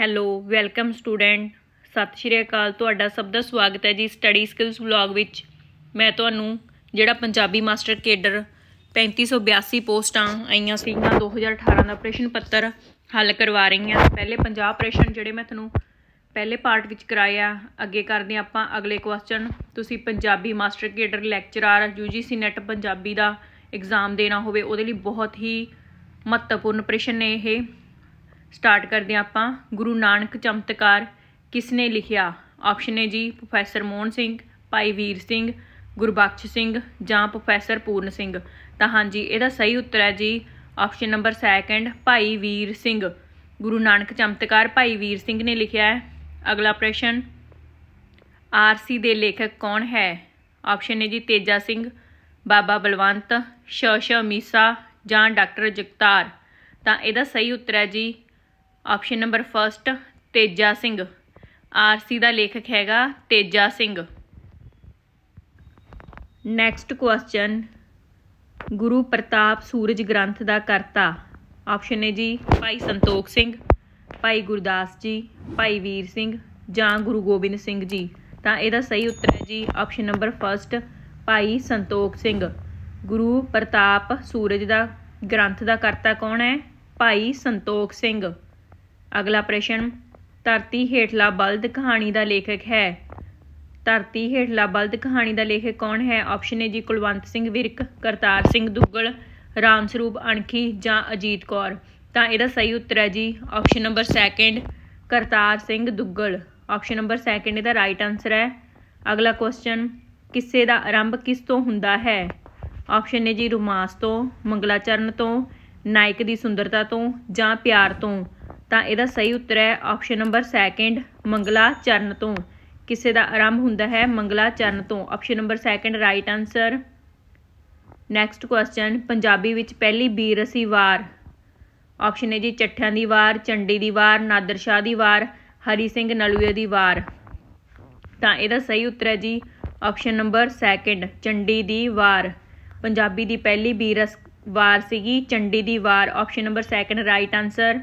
hello welcome student ਸਤਿ ਸ਼੍ਰੀ ਅਕਾਲ ਤੁਹਾਡਾ ਸਭ ਦਾ ਸਵਾਗਤ ਹੈ ਜੀ ਸਟੱਡੀ ਸਕਿਲਸ ਵਲੌਗ ਵਿੱਚ ਮੈਂ ਤੁਹਾਨੂੰ ਜਿਹੜਾ ਪੰਜਾਬੀ ਮਾਸਟਰ ਕੇਡਰ 3582 ਪੋਸਟਾਂ ਆਈਆਂ ਸੀਗੀਆਂ 2018 ਦਾ ਪ੍ਰਸ਼ਨ ਪੱਤਰ ਹੱਲ ਕਰਵਾ ਰਹੀ ਹਾਂ ਪਹਿਲੇ 50 ਪ੍ਰਸ਼ਨ ਜਿਹੜੇ ਮੈਂ ਤੁਹਾਨੂੰ ਪਹਿਲੇ ਪਾਰਟ ਵਿੱਚ ਕਰਾਇਆ ਅੱਗੇ ਕਰਦੇ ਆਪਾਂ ਅਗਲੇ ਕੁਐਸਚਨ ਤੁਸੀਂ Punjabi master cadre lecturer UGC NET Punjabi ਦਾ ਐਗਜ਼ਾਮ ਦੇਣਾ ਹੋਵੇ ਉਹਦੇ ਲਈ ਬਹੁਤ ਹੀ ਮਹੱਤਵਪੂਰਨ ਪ੍ਰਸ਼ਨ ਨੇ ਇਹ ਸਟਾਰਟ ਕਰਦੇ ਹਾਂ ਆਪਾਂ ਗੁਰੂ ਨਾਨਕ ਚਮਤਕਾਰ ਕਿਸ ਨੇ ਲਿਖਿਆ ਆਪਸ਼ਨ ਹੈ ਜੀ ਪ੍ਰੋਫੈਸਰ ਮੋਹਨ ਸਿੰਘ ਭਾਈ ਵੀਰ ਸਿੰਘ ਗੁਰਬਖਸ਼ ਸਿੰਘ ਜਾਂ ਪ੍ਰੋਫੈਸਰ ਪੂਰਨ ਸਿੰਘ ਤਾਂ ਹਾਂਜੀ ਇਹਦਾ ਸਹੀ ਉੱਤਰ ਹੈ ਜੀ ਆਪਸ਼ਨ ਨੰਬਰ ਸੈਕੰਡ ਭਾਈ ਵੀਰ ਸਿੰਘ ਗੁਰੂ ਨਾਨਕ ਚਮਤਕਾਰ ਭਾਈ ਵੀਰ ਸਿੰਘ ਨੇ ਲਿਖਿਆ ਹੈ ਅਗਲਾ ਪ੍ਰਸ਼ਨ ਆਰਸੀ ਦੇ ਲੇਖਕ ਕੌਣ ਹੈ ਆਪਸ਼ਨ ਹੈ ਜੀ ਤੇਜਾ ਸਿੰਘ ਬਾਬਾ ਬਲਵੰਤ ਸ਼ਸ਼ ਮੀਸਾ ਜਾਂ ਡਾਕਟਰ ਜਗਤਾਰ ਤਾਂ ਇਹਦਾ ਸਹੀ ਉੱਤਰ ਹੈ ਜੀ ਆਪਸ਼ਨ ਨੰਬਰ 1 ਤੇਜਾ ਸਿੰਘ ਆਰਸੀ ਦਾ ਲੇਖਕ ਹੈਗਾ ਤੇਜਾ ਸਿੰਘ ਨੈਕਸਟ ਕੁਐਸਚਨ ਗੁਰੂ ਪ੍ਰਤਾਪ ਸੂਰਜ ਗ੍ਰੰਥ ਦਾ ਕਰਤਾ ਆਪਸ਼ਨ ਹੈ ਜੀ ਭਾਈ ਸੰਤੋਖ ਸਿੰਘ ਭਾਈ ਗੁਰਦਾਸ ਜੀ ਭਾਈ ਵੀਰ ਸਿੰਘ ਜਾਂ ਗੁਰੂ ਗੋਬਿੰਦ ਸਿੰਘ ਜੀ ਤਾਂ ਇਹਦਾ ਸਹੀ ਉੱਤਰ ਹੈ ਜੀ ਆਪਸ਼ਨ ਨੰਬਰ 1 ਭਾਈ ਸੰਤੋਖ ਸਿੰਘ ਗੁਰੂ ਪ੍ਰਤਾਪ ਸੂਰਜ ਦਾ ਗ੍ਰੰਥ ਦਾ ਕਰਤਾ ਕੌਣ ਹੈ ਭਾਈ ਸੰਤੋਖ ਸਿੰਘ ਅਗਲਾ ਪ੍ਰਸ਼ਨ ਧਰਤੀ ਹੇਠਲਾ ਬਲਦ ਕਹਾਣੀ ਦਾ ਲੇਖਕ ਹੈ ਧਰਤੀ ਹੇਠਲਾ ਬਲਦ ਕਹਾਣੀ ਦਾ ਲੇਖਕ ਕੌਣ ਹੈ ਆਪਸ਼ਨ ਏ ਜੀ ਕੁਲਵੰਤ ਸਿੰਘ ਵਿਰਕ ਕਰਤਾਰ ਸਿੰਘ ਦੁੱਗਲ ਰਾਮ ਸਰੂਪ ਅਣਖੀ ਜਾਂ ਅਜੀਤ ਕੌਰ ਤਾਂ ਇਹਦਾ ਸਹੀ ਉੱਤਰ ਹੈ ਜੀ option number 2 Kartar Singh Duggal option number 2 ਇਹਦਾ ਰਾਈਟ ਆਨਸਰ ਹੈ ਅਗਲਾ ਕੁਐਸਚਨ ਕਿਸੇ ਦਾ ਆਰੰਭ ਕਿਸ ਤੋਂ ਹੁੰਦਾ ਹੈ ਆਪਸ਼ਨ ਨੇ ਜੀ ਰੁਮਾਸ ਤੋਂ ਮੰਗਲਾਚਰਨ ਤੋਂ ਨਾਇਕ ਦੀ ਸੁੰਦਰਤਾ ਤੋਂ ਜਾਂ ਪਿਆਰ ਤੋਂ ਤਾਂ ਇਹਦਾ ਸਹੀ ਉੱਤਰ ਹੈ ਆਪਸ਼ਨ ਨੰਬਰ ਸੈਕਿੰਡ ਮੰਗਲਾ ਚਰਨ ਤੋਂ ਕਿਸੇ ਦਾ ਆਰੰਭ ਹੁੰਦਾ ਹੈ ਮੰਗਲਾ ਚਰਨ ਤੋਂ option number second right answer next question Punjabi ਵਿੱਚ ਪਹਿਲੀ ਬੀਰਸੀ ਵਾਰ ਆਪਸ਼ਨ ਹੈ ਜੀ ਚੱਠਿਆਂ ਦੀ ਵਾਰ ਚੰਡੀ ਦੀ ਵਾਰ ਨਾਦਰ ਸ਼ਾਹ ਦੀ ਵਾਰ ਹਰੀ ਸਿੰਘ ਨਲੂਏ ਦੀ ਵਾਰ ਤਾਂ ਇਹਦਾ ਸਹੀ ਉੱਤਰ ਹੈ ਜੀ ਆਪਸ਼ਨ ਨੰਬਰ ਸੈਕਿੰਡ ਚੰਡੀ ਦੀ ਵਾਰ ਪੰਜਾਬੀ ਦੀ ਪਹਿਲੀ ਬੀਰਸ ਵਾਰ ਸੀਗੀ ਚੰਡੀ ਦੀ ਵਾਰ option number second right answer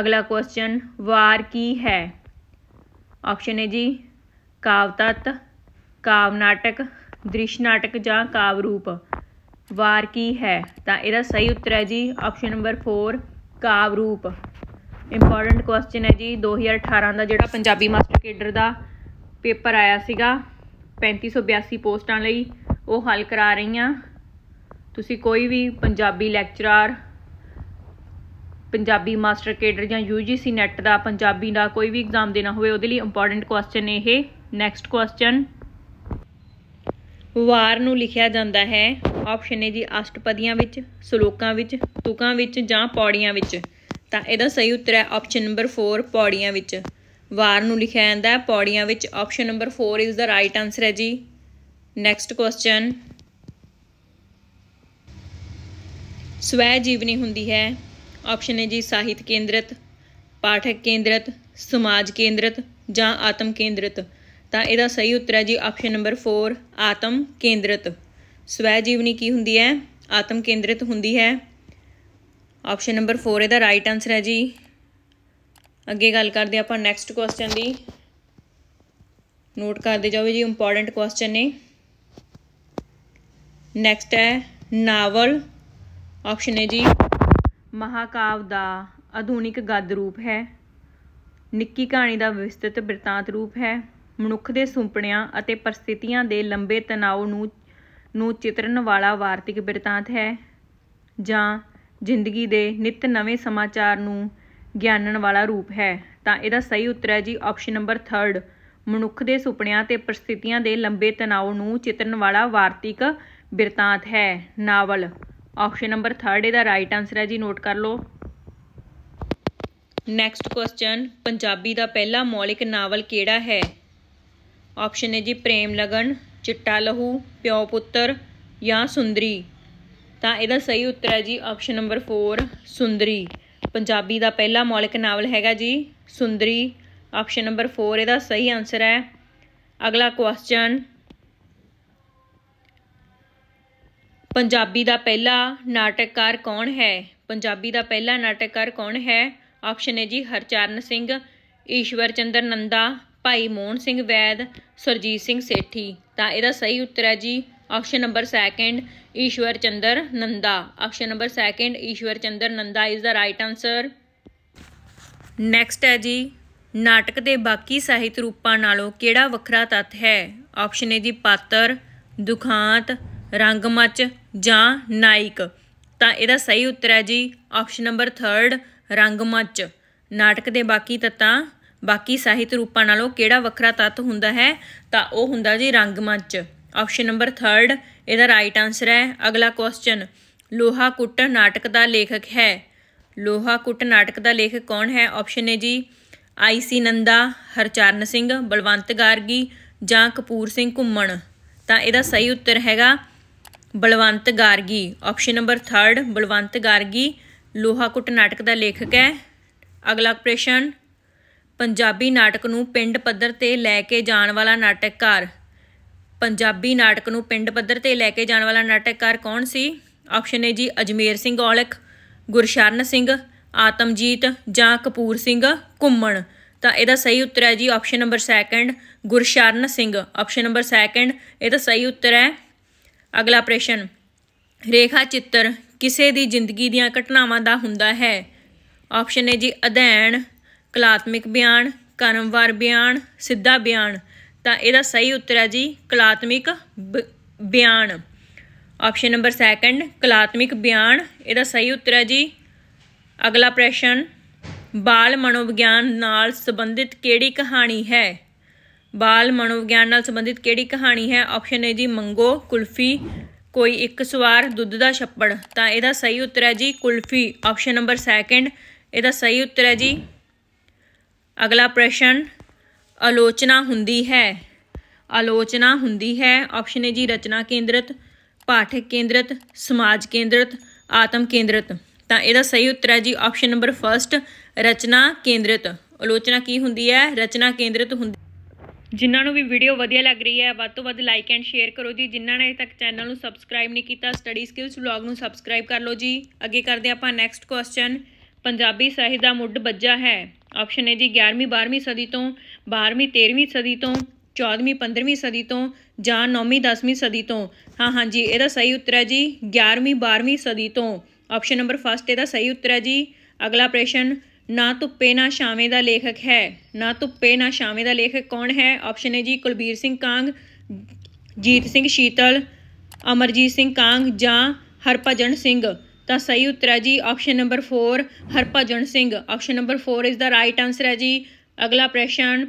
ਅਗਲਾ ਕੁਐਸਚਨ ਵਾਰ ਕੀ ਹੈ ਆਪਸ਼ਨ ਹੈ ਜੀ ਕਾਵ ਤਤ ਕਾਵ ਨਾਟਕ ਦ੍ਰਿਸ਼ ਨਾਟਕ ਜਾਂ ਕਾਵ ਰੂਪ ਵਾਰ ਕੀ ਹੈ ਤਾਂ ਇਹਦਾ ਸਹੀ ਉੱਤਰ ਹੈ ਜੀ ਆਪਸ਼ਨ ਨੰਬਰ 4 ਕਾਵ ਰੂਪ ਇੰਪੋਰਟੈਂਟ ਕੁਐਸਚਨ ਹੈ ਜੀ 2018 ਦਾ ਜਿਹੜਾ ਪੰਜਾਬੀ ਮਾਸਟਰ ਕੇਡਰ ਦਾ ਪੇਪਰ ਆਇਆ ਸੀਗਾ 3582 ਪੋਸਟਾਂ ਲਈ ਉਹ ਹੱਲ ਕਰਾ ਰਹੀ ਆ ਤੁਸੀਂ ਕੋਈ ਵੀ Punjabi lecturer Punjabi master cadre ਜਾਂ UGC ਨੈਟ ਦਾ ਪੰਜਾਬੀ ਦਾ ਕੋਈ ਵੀ ਐਗਜ਼ਾਮ ਦੇਣਾ ਹੋਵੇ ਉਹਦੇ ਲਈ ਇੰਪੋਰਟੈਂਟ ਕੁਐਸਚਨ ਇਹ ਨੈਕਸਟ ਕੁਐਸਚਨ ਵਾਰ ਨੂੰ ਲਿਖਿਆ ਜਾਂਦਾ ਹੈ ਆਪਸ਼ਨ ਏ ਜੀ ਅਸ਼ਟਪਦੀਆਂ ਵਿੱਚ ਸ਼ਲੋਕਾਂ ਵਿੱਚ ਤੁਕਾਂ ਵਿੱਚ ਜਾਂ ਪੌੜੀਆਂ ਵਿੱਚ ਤਾਂ ਇਹਦਾ ਸਹੀ ਉੱਤਰ ਹੈ ਆਪਸ਼ਨ ਨੰਬਰ 4 ਪੌੜੀਆਂ ਵਿੱਚ ਵਾਰ ਨੂੰ ਲਿਖਿਆ ਜਾਂਦਾ ਹੈ ਪੌੜੀਆਂ ਵਿੱਚ option number 4 is the right answer ਹੈ ਜੀ ਨੈਕਸਟ ਕੁਐਸਚਨ ਸਵੈ ਜੀਵਨੀ ਹੁੰਦੀ ਹੈ ਆਪਸ਼ਨ ਹੈ ਜੀ ਸਾਹਿਤ ਕੇਂਦਰਿਤ ਪਾਠਕ ਕੇਂਦਰਿਤ ਸਮਾਜ ਕੇਂਦਰਿਤ ਜਾਂ ਆਤਮ ਕੇਂਦਰਿਤ ਤਾਂ ਇਹਦਾ ਸਹੀ ਉੱਤਰ ਹੈ ਜੀ ਆਪਸ਼ਨ ਨੰਬਰ 4 ਆਤਮ ਕੇਂਦਰਿਤ ਸਵੈ ਜੀਵਨੀ ਕੀ ਹੁੰਦੀ ਹੈ ਆਤਮ ਕੇਂਦਰਿਤ ਹੁੰਦੀ ਹੈ ਆਪਸ਼ਨ ਨੰਬਰ 4 ਇਹਦਾ ਰਾਈਟ ਆਨਸਰ ਹੈ ਜੀ ਅੱਗੇ ਗੱਲ ਕਰਦੇ ਆਪਾਂ ਨੈਕਸਟ ਕੁਐਸਚਨ ਦੀ ਨੋਟ ਕਰਦੇ ਜਾਓ ਜੀ ਇੰਪੋਰਟੈਂਟ ਕੁਐਸਚਨ ਨੇ ਨੈਕਸਟ ਹੈ ਨਾਵਲ ਆਪਸ਼ਨ ਹੈ ਜੀ ਮਹਾਂਕਾਵਿ ਦਾ ਆਧੁਨਿਕ ਗਦ ਰੂਪ ਹੈ ਨਿੱਕੀ ਕਹਾਣੀ ਦਾ ਵਿਸਤ੍ਰਿਤ ਬਿਰਤਾਂਤ ਰੂਪ ਹੈ ਮਨੁੱਖ ਦੇ ਸੁਪਨਿਆਂ ਅਤੇ ਪਰਿਸਥਿਤੀਆਂ ਦੇ ਲੰਬੇ ਤਣਾਅ ਨੂੰ ਨੂੰ ਚਿਤਰਨ ਵਾਲਾ ਵਾਰਤਿਕ ਬਿਰਤਾਂਤ ਹੈ ਜਾਂ ਜ਼ਿੰਦਗੀ ਦੇ ਨਿਤ ਨਵੇਂ ਸਮਾਚਾਰ ਨੂੰ ਗਿਆਨਣ ਵਾਲਾ ਰੂਪ ਹੈ ਤਾਂ ਇਹਦਾ ਸਹੀ ਉੱਤਰ ਹੈ ਜੀ ਆਪਸ਼ਨ ਨੰਬਰ 3 ਮਨੁੱਖ ਦੇ ਸੁਪਨਿਆਂ ਤੇ ਪਰਿਸਥਿਤੀਆਂ ਦੇ ਲੰਬੇ ਤਣਾਅ ਨੂੰ ਚਿਤਰਨ ਵਾਲਾ ਵਾਰਤਿਕ ਬਿਰਤਾਂਤ ਹੈ ਨਾਵਲ ਆਪਸ਼ਨ ਨੰਬਰ 3 ਇਹਦਾ ਰਾਈਟ ਆਨਸਰ ਹੈ ਜੀ ਨੋਟ ਕਰ ਲਓ ਨੈਕਸਟ ਕੁਐਸਚਨ ਪੰਜਾਬੀ ਦਾ ਪਹਿਲਾ ਮੌਲਿਕ ਨਾਵਲ ਕਿਹੜਾ ਹੈ ਆਪਸ਼ਨ ਹੈ ਜੀ ਪ੍ਰੇਮ ਲਗਨ ਚਿੱਟਾ ਲਹੂ ਪਿਓ ਪੁੱਤਰ ਜਾਂ ਸੁੰਦਰੀ ਤਾਂ ਇਹਦਾ ਸਹੀ ਉੱਤਰ ਹੈ ਜੀ ਆਪਸ਼ਨ ਨੰਬਰ 4 ਸੁੰਦਰੀ ਪੰਜਾਬੀ ਦਾ ਪਹਿਲਾ ਮੌਲਿਕ ਨਾਵਲ ਹੈਗਾ ਜੀ ਸੁੰਦਰੀ ਆਪਸ਼ਨ ਨੰਬਰ 4 ਇਹਦਾ ਸਹੀ ਆਨਸਰ ਹੈ ਅਗਲਾ ਕੁਐਸਚਨ ਪੰਜਾਬੀ ਦਾ ਪਹਿਲਾ ਨਾਟਕਕਾਰ ਕੌਣ ਹੈ ਪੰਜਾਬੀ ਦਾ ਪਹਿਲਾ ਨਾਟਕਕਾਰ ਕੌਣ ਹੈ ਆਪਸ਼ਨ ਹੈ ਜੀ ਹਰਚਰਨ ਸਿੰਘ ਈਸ਼ਵਰ ਚੰਦਰ ਨੰਦਾ ਭਾਈ ਮੋਹਨ ਸਿੰਘ ਵੈਦ ਸਰਜੀਤ ਸਿੰਘ ਸੇਠੀ ਤਾਂ ਇਹਦਾ ਸਹੀ ਉੱਤਰ ਹੈ ਜੀ option number 2 Ishwar Chandra Nanda option number 2 Ishwar Chandra Nanda is the right answer next ਹੈ ਜੀ ਨਾਟਕ ਦੇ ਬਾਕੀ ਸਾਹਿਤ ਰੂਪਾਂ ਨਾਲੋਂ ਕਿਹੜਾ ਵੱਖਰਾ ਤੱਤ ਹੈ ਆਪਸ਼ਨ ਹੈ ਜੀ ਪਾਤਰ ਦੁਖਾਂਤ ਰੰਗਮਚ ਜਾਂ ਨਾਇਕ ਤਾਂ ਇਹਦਾ ਸਹੀ ਉੱਤਰ ਹੈ ਜੀ ਆਪਸ਼ਨ ਨੰਬਰ 3 ਰੰਗਮੰਚ ਨਾਟਕ ਦੇ ਬਾਕੀ ਤੱਤਾਂ ਬਾਕੀ ਸਾਹਿਤ ਰੂਪਾਂ ਨਾਲੋਂ ਕਿਹੜਾ ਵੱਖਰਾ ਤੱਤ ਹੁੰਦਾ ਹੈ ਤਾਂ ਉਹ ਹੁੰਦਾ ਜੀ ਰੰਗਮੰਚ ਆਪਸ਼ਨ ਨੰਬਰ 3 ਇਹਦਾ ਰਾਈਟ ਆਨਸਰ ਹੈ ਅਗਲਾ ਕੁਐਸਚਨ ਲੋਹਾ ਕੁੱਟ ਨਾਟਕ ਦਾ ਲੇਖਕ ਹੈ ਲੋਹਾ ਕੁੱਟ ਨਾਟਕ ਦਾ ਲੇਖਕ ਕੌਣ ਹੈ ਆਪਸ਼ਨ ਹੈ ਜੀ ਆਈਸੀ ਨੰਦਾ ਹਰਚਰਨ ਸਿੰਘ ਬਲਵੰਤ ਗਾਰਗੀ ਜਾਂ ਕਪੂਰ ਸਿੰਘ ਘੁੰਮਣ ਤਾਂ ਇਹਦਾ ਸਹੀ ਉੱਤਰ ਹੈਗਾ ਬਲਵੰਤ ਗਾਰਗੀ ਆਪਸ਼ਨ ਨੰਬਰ 3 ਬਲਵੰਤ ਗਾਰਗੀ ਲੋਹਾਕੁੱਟ ਨਾਟਕ ਦਾ ਲੇਖਕ ਹੈ ਅਗਲਾ ਪ੍ਰਸ਼ਨ ਪੰਜਾਬੀ ਨਾਟਕ ਨੂੰ ਪਿੰਡ ਪੱਧਰ ਤੇ ਲੈ ਕੇ ਜਾਣ ਵਾਲਾ ਨਾਟਕਕਾਰ ਪੰਜਾਬੀ ਨਾਟਕ ਨੂੰ ਪਿੰਡ ਪੱਧਰ ਤੇ ਲੈ ਕੇ ਜਾਣ ਵਾਲਾ ਨਾਟਕਕਾਰ ਕੌਣ ਸੀ ਆਪਸ਼ਨ ਹੈ ਜੀ ਅਜਮੇਰ ਸਿੰਘ ਔਲਖ ਗੁਰਸ਼ਰਨ ਸਿੰਘ ਆਤਮਜੀਤ ਜਾਂ ਕਪੂਰ ਸਿੰਘ ਘੁੰਮਣ ਤਾਂ ਇਹਦਾ ਸਹੀ ਉੱਤਰ ਹੈ ਜੀ option number 2 Gursharan Singh option number 2 ਇਹਦਾ ਸਹੀ ਉੱਤਰ ਹੈ ਅਗਲਾ ਪ੍ਰਸ਼ਨ ਰੇਖਾ ਚਿੱਤਰ ਕਿਸੇ ਦੀ ਜ਼ਿੰਦਗੀ ਦੀਆਂ ਘਟਨਾਵਾਂ ਦਾ ਹੁੰਦਾ ਹੈ ਆਪਸ਼ਨ ਹੈ ਜੀ ਅਧਿਐਨ ਕਲਾਤਮਿਕ ਬਿਆਨ ਕਰਮਵਾਰ ਬਿਆਨ ਸਿੱਧਾ ਬਿਆਨ ਤਾਂ ਇਹਦਾ ਸਹੀ ਉੱਤਰ ਹੈ ਜੀ ਕਲਾਤਮਿਕ ਬਿਆਨ ਆਪਸ਼ਨ ਨੰਬਰ 2 ਕਲਾਤਮਿਕ ਬਿਆਨ ਇਹਦਾ ਸਹੀ ਉੱਤਰ ਹੈ ਜੀ ਅਗਲਾ ਪ੍ਰਸ਼ਨ ਬਾਲ ਮਨੋਵਿਗਿਆਨ ਨਾਲ ਸੰਬੰਧਿਤ ਕਿਹੜੀ ਕਹਾਣੀ ਹੈ ਬਾਲ ਮਨੋਵਿਗਿਆਨ ਨਾਲ ਸੰਬੰਧਿਤ ਕਿਹੜੀ ਕਹਾਣੀ ਹੈ ਆਪਸ਼ਨ ਹੈ ਜੀ ਮੰਗੋ ਕੁਲਫੀ ਕੋਈ ਇੱਕ ਸਵਾਰ ਦੁੱਧ ਦਾ ਛੱਪੜ ਤਾਂ ਇਹਦਾ ਸਹੀ ਉੱਤਰ ਹੈ ਜੀ ਕੁਲਫੀ ਆਪਸ਼ਨ ਨੰਬਰ 2 ਇਹਦਾ ਸਹੀ ਉੱਤਰ ਹੈ ਜੀ ਅਗਲਾ ਪ੍ਰਸ਼ਨ ਆਲੋਚਨਾ ਹੁੰਦੀ ਹੈ ਆਲੋਚਨਾ ਹੁੰਦੀ ਹੈ ਆਪਸ਼ਨ ਹੈ ਜੀ ਰਚਨਾ ਕੇਂਦਰਿਤ ਪਾਠਕ ਕੇਂਦਰਿਤ ਸਮਾਜ ਕੇਂਦਰਿਤ ਆਤਮ ਕੇਂਦਰਿਤ ਤਾਂ ਇਹਦਾ ਸਹੀ ਉੱਤਰ ਹੈ ਜੀ ਆਪਸ਼ਨ ਨੰਬਰ 1 ਰਚਨਾ ਕੇਂਦਰਿਤ ਆਲੋਚਨਾ ਕੀ ਹੁੰਦੀ ਹੈ ਰਚਨਾ ਕੇਂਦਰਿਤ ਹੁੰਦੀ ਜਿਨ੍ਹਾਂ ਨੂੰ ਵੀ ਵੀਡੀਓ ਵਧੀਆ ਲੱਗ ਰਹੀ ਹੈ ਵੱਧ ਤੋਂ ਵੱਧ ਲਾਈਕ ਐਂਡ ਸ਼ੇਅਰ ਕਰੋ ਜੀ ਜਿਨ੍ਹਾਂ ਨੇ ਅਜੇ ਤੱਕ ਚੈਨਲ ਨੂੰ ਸਬਸਕ੍ਰਾਈਬ ਨਹੀਂ ਕੀਤਾ ਸਟੱਡੀ ਸਕਿੱਲਸ ਵਲੌਗ ਨੂੰ ਸਬਸਕ੍ਰਾਈਬ ਕਰ ਲਓ ਜੀ ਅੱਗੇ ਕਰਦੇ ਆਪਾਂ ਨੈਕਸਟ ਕੁਐਸਚਨ ਪੰਜਾਬੀ ਸਾਹਿਤ ਦਾ ਮੁੱਢ ਬੱਜਾ ਹੈ ਆਪਸ਼ਨ ਹੈ ਜੀ 11ਵੀਂ 12ਵੀਂ ਸਦੀ ਤੋਂ 12ਵੀਂ 13ਵੀਂ ਸਦੀ ਤੋਂ 14ਵੀਂ 15ਵੀਂ ਸਦੀ ਤੋਂ ਜਾਂ 9ਵੀਂ 10ਵੀਂ ਸਦੀ ਤੋਂ ਹਾਂ ਹਾਂ ਜੀ ਇਹਦਾ ਸਹੀ ਉੱਤਰ ਹੈ ਜੀ 11ਵੀਂ 12ਵੀਂ ਸਦੀ ਤੋਂ ਆਪਸ਼ਨ ਨੰਬਰ 1 ਇਹਦਾ ਸਹੀ ਉੱਤਰ ਹੈ ਜੀ ਅਗਲਾ ਪ੍ਰਸ਼ਨ ਨਾ ਧੁੱਪੇ ਨਾ ਛਾਵੇਂ ਦਾ ਲੇਖਕ ਹੈ ਨਾ ਧੁੱਪੇ ਨਾ ਛਾਵੇਂ ਦਾ ਲੇਖਕ ਕੌਣ ਹੈ ਆਪਸ਼ਨ ਹੈ ਜੀ ਕੁਲਬੀਰ ਸਿੰਘ ਕਾਂਗ ਜੀਤ ਸਿੰਘ ਸ਼ੀਤਲ ਅਮਰਜੀਤ ਸਿੰਘ ਕਾਂਗ ਜਾਂ ਹਰਪਜਨ ਸਿੰਘ ਤਾਂ ਸਹੀ ਉੱਤਰ ਹੈ ਜੀ option number 4 Harbhajan Singh option number 4 ਇਸ ਦਾ ਰਾਈਟ ਆਨਸਰ ਹੈ ਜੀ ਅਗਲਾ ਪ੍ਰਸ਼ਨ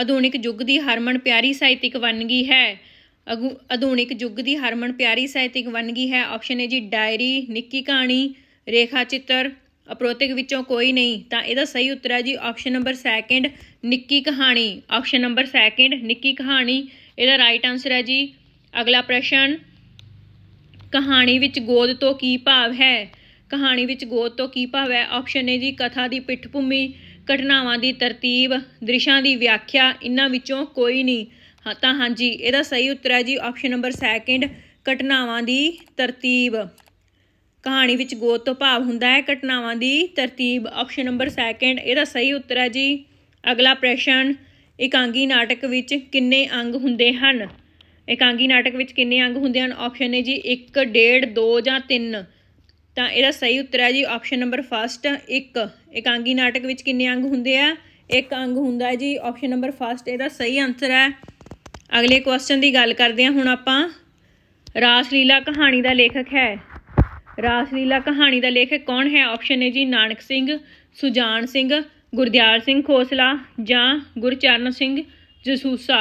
ਆਧੁਨਿਕ ਯੁੱਗ ਦੀ ਹਰਮਨ ਪਿਆਰੀ ਸਾਹਿਤਿਕ ਵੰਨਗੀ ਹੈ ਆਧੁਨਿਕ ਯੁੱਗ ਦੀ ਹਰਮਨ ਪਿਆਰੀ ਸਾਹਿਤਿਕ ਵੰਨਗੀ ਹੈ ਆਪਸ਼ਨ ਹੈ ਜੀ ਡਾਇਰੀ ਨਿੱਕੀ ਕਹਾਣੀ ਰੇਖਾ ਚਿੱਤਰ ਅਪਰੋਤਿਕ ਵਿੱਚੋਂ ਕੋਈ ਨਹੀਂ ਤਾਂ ਇਹਦਾ ਸਹੀ ਉੱਤਰ ਹੈ ਜੀ ਆਪਸ਼ਨ ਨੰਬਰ 2 ਨਿੱਕੀ ਕਹਾਣੀ ਆਪਸ਼ਨ ਨੰਬਰ 2 ਨਿੱਕੀ ਕਹਾਣੀ ਇਹਦਾ ਰਾਈਟ ਆਨਸਰ ਹੈ ਜੀ ਅਗਲਾ ਪ੍ਰਸ਼ਨ ਕਹਾਣੀ ਵਿੱਚ ਗੋਦ ਤੋਂ ਕੀ ਭਾਵ ਹੈ ਕਹਾਣੀ ਵਿੱਚ ਗੋਦ ਤੋਂ ਕੀ ਭਾਵ ਹੈ ਆਪਸ਼ਨ ਹੈ ਜੀ ਕਥਾ ਦੀ ਪਿੱਠ ਭੂਮੀ ਘਟਨਾਵਾਂ ਦੀ ਤਰਤੀਬ ਦ੍ਰਿਸ਼ਾਂ ਦੀ ਵਿਆਖਿਆ ਇਹਨਾਂ ਵਿੱਚੋਂ ਕੋਈ ਨਹੀਂ ਹਾਂ ਤਾਂ ਹਾਂਜੀ ਇਹਦਾ ਸਹੀ ਉੱਤਰ ਹੈ ਜੀ ਆਪਸ਼ਨ ਨੰਬਰ 2 ਘਟਨਾਵਾਂ ਦੀ ਤਰਤੀਬ ਕਹਾਣੀ ਵਿੱਚ ਗੋਤ ਤੋਂ ਭਾਵ ਹੁੰਦਾ ਹੈ ਘਟਨਾਵਾਂ ਦੀ ਤਰਤੀਬ ਆਪਸ਼ਨ ਨੰਬਰ 2 ਇਹਦਾ ਸਹੀ ਉੱਤਰ ਹੈ ਜੀ ਅਗਲਾ ਪ੍ਰਸ਼ਨ ਇਕਾਂਗੀ ਨਾਟਕ ਵਿੱਚ ਕਿੰਨੇ ਅੰਗ ਹੁੰਦੇ ਹਨ ਇਕਾਂਗੀ ਨਾਟਕ ਵਿੱਚ ਕਿੰਨੇ ਅੰਗ ਹੁੰਦੇ ਹਨ ਆਪਸ਼ਨ ਨੇ ਜੀ 1 1.5 2 ਜਾਂ 3 ਤਾਂ ਇਹਦਾ ਸਹੀ ਉੱਤਰ ਹੈ ਜੀ ਆਪਸ਼ਨ ਨੰਬਰ 1 1 ਇਕਾਂਗੀ ਨਾਟਕ ਵਿੱਚ ਕਿੰਨੇ ਅੰਗ ਹੁੰਦੇ ਆ ਇੱਕ ਅੰਗ ਹੁੰਦਾ ਹੈ ਜੀ ਆਪਸ਼ਨ ਨੰਬਰ 1 ਇਹਦਾ ਸਹੀ ਆਨਸਰ ਹੈ ਅਗਲੇ ਕੁਐਸਚਨ ਦੀ ਗੱਲ ਕਰਦੇ ਹਾਂ ਹੁਣ ਆਪਾਂ ਰਾਸਲੀਲਾ ਕਹਾਣੀ ਦਾ ਲੇਖਕ ਹੈ ਰਾਸਲੀਲਾ ਕਹਾਣੀ ਦਾ ਲੇਖਕ ਕੌਣ ਹੈ ਆਪਸ਼ਨ ਹੈ ਜੀ ਨਾਨਕ ਸਿੰਘ ਸੁਜਾਨ ਸਿੰਘ ਗੁਰਦਿਆਲ ਸਿੰਘ ਖੋਸਲਾ ਜਾਂ ਗੁਰਚਰਨ ਸਿੰਘ ਜਸੂਸਾ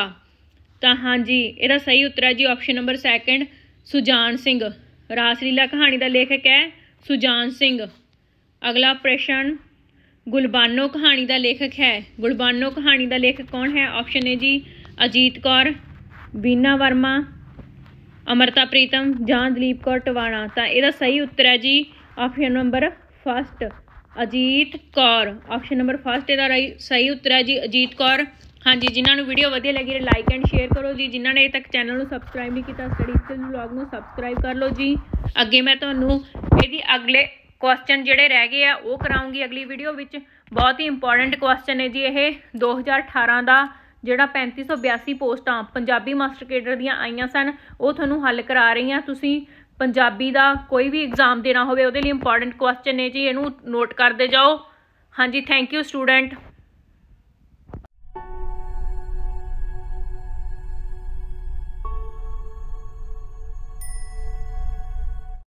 ਤਾਂ ਹਾਂਜੀ ਇਹਦਾ ਸਹੀ ਉੱਤਰ ਹੈ ਜੀ ਆਪਸ਼ਨ ਨੰਬਰ 2 ਸੁਜਾਨ ਸਿੰਘ ਰਾਸਲੀਲਾ ਕਹਾਣੀ ਦਾ ਲੇਖਕ ਹੈ ਸੁਜਾਨ ਸਿੰਘ ਅਗਲਾ ਪ੍ਰਸ਼ਨ ਗੁਲਬਾਨੋ ਕਹਾਣੀ ਦਾ ਲੇਖਕ ਹੈ ਗੁਲਬਾਨੋ ਕਹਾਣੀ ਦਾ ਲੇਖਕ ਕੌਣ ਹੈ ਆਪਸ਼ਨ ਹੈ ਜੀ ਅਜੀਤ ਕੌਰ ਬੀਨਾ ਵਰਮਾ ਅਮਰਤਾ ਪ੍ਰੀਤਮ ਜਾਂ ਦਲੀਪ ਕੌਰ ਟਵਾਣਾ ਤਾਂ ਇਹਦਾ ਸਹੀ ਉੱਤਰ ਹੈ ਜੀ option number first Ajit Kaur option number first ਇਹਦਾ ਸਹੀ ਉੱਤਰ ਹੈ ਜੀ ਅਜੀਤ ਕੌਰ ਹਾਂਜੀ ਜਿਨ੍ਹਾਂ ਨੂੰ ਵੀਡੀਓ ਵਧੀਆ ਲੱਗੀ ਰੇ ਲਾਈਕ ਐਂਡ ਸ਼ੇਅਰ ਕਰੋ ਜੀ ਜਿਨ੍ਹਾਂ ਨੇ ਅਜੇ ਤੱਕ ਚੈਨਲ ਨੂੰ ਸਬਸਕ੍ਰਾਈਬ ਨਹੀਂ ਕੀਤਾ ਸਟੱਡੀ ਸਕਿੱਲ ਵਲੌਗ ਨੂੰ ਸਬਸਕ੍ਰਾਈਬ ਕਰ ਲਓ ਜੀ ਅੱਗੇ ਮੈਂ ਤੁਹਾਨੂੰ ਇਹਦੀ ਅਗਲੇ ਕੁਐਸਚਨ ਜਿਹੜੇ ਰਹਿ ਗਏ ਆ ਉਹ ਕਰਾਉਂਗੀ ਅਗਲੀ ਵੀਡੀਓ ਵਿੱਚ ਬਹੁਤ ਹੀ ਇੰਪੋਰਟੈਂਟ ਕੁਐਸਚਨ ਹੈ ਜੀ ਇਹ 2018 ਦਾ ਜਿਹੜਾ 3582 ਪੋਸਟਾਂ ਪੰਜਾਬੀ ਮਾਸਟਰ ਕੇਡਰ ਦੀਆਂ ਆਈਆਂ ਸਨ ਉਹ ਤੁਹਾਨੂੰ ਹੱਲ ਕਰਾ ਰਹੀ ਆ ਤੁਸੀਂ ਪੰਜਾਬੀ ਦਾ ਕੋਈ ਵੀ ਐਗਜ਼ਾਮ ਦੇਣਾ ਹੋਵੇ ਉਹਦੇ ਲਈ ਇੰਪੋਰਟੈਂਟ ਕੁਐਸਚਨ ਨੇ ਜੀ ਇਹਨੂੰ ਨੋਟ ਕਰਦੇ ਜਾਓ ਹਾਂਜੀ ਥੈਂਕ ਯੂ ਸਟੂਡੈਂਟ